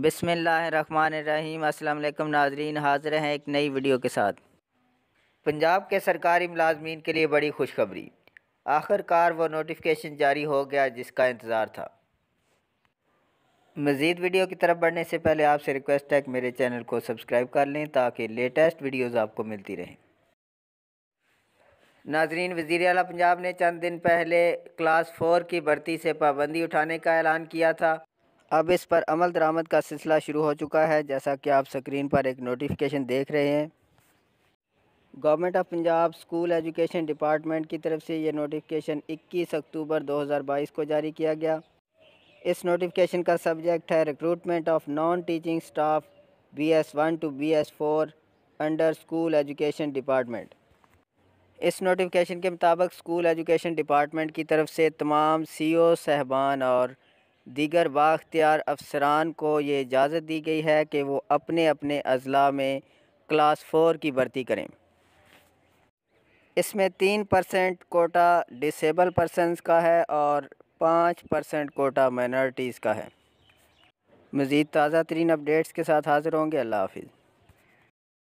बसमीम् अल्लाम नाजरीन हाजिर हैं एक नई वीडियो के साथ पंजाब के सरकारी मुलाजमीन के लिए बड़ी खुशखबरी आखिरकार वो नोटिफिकेशन जारी हो गया जिसका इंतज़ार था मज़ीद वीडियो की तरफ बढ़ने से पहले आपसे रिक्वेस्ट है कि मेरे चैनल को सब्सक्राइब कर लें ताकि लेटेस्ट वीडियोज़ आपको मिलती रहें नाजरीन वज़ी अला पंजाब ने चंद दिन पहले क्लास फ़ोर की भर्ती से पाबंदी उठाने का ऐलान किया था अब इस पर अमल दरामद का सिलसिला शुरू हो चुका है जैसा कि आप स्क्रीन पर एक नोटिफिकेशन देख रहे हैं government of Punjab school education department की तरफ से ये नोटिफिकेशन 21 अक्टूबर 2022 को जारी किया गया इस नोटिफिकेशन का सब्जेक्ट है recruitment of non teaching staff B S one two B S four under school education department इस नोटिफिकेशन के मुताबिक स्कूल एजुकेशन डिपार्टमेंट की तरफ से तमाम सी ओ e साहबान और दीगर बाख्तियार अफसरान को ये इजाज़त दी गई है कि वो अपने अपने अजला में क्लास फोर की भर्ती करें इसमें तीन परसेंट कोटा डिसेबल पर्सनस का है और पाँच परसेंट कोटा माइनॉरिटीज़ का है मज़ीद ताज़ा तरीन अपडेट्स के साथ हाज़िर होंगे अल्लाह हाफिज़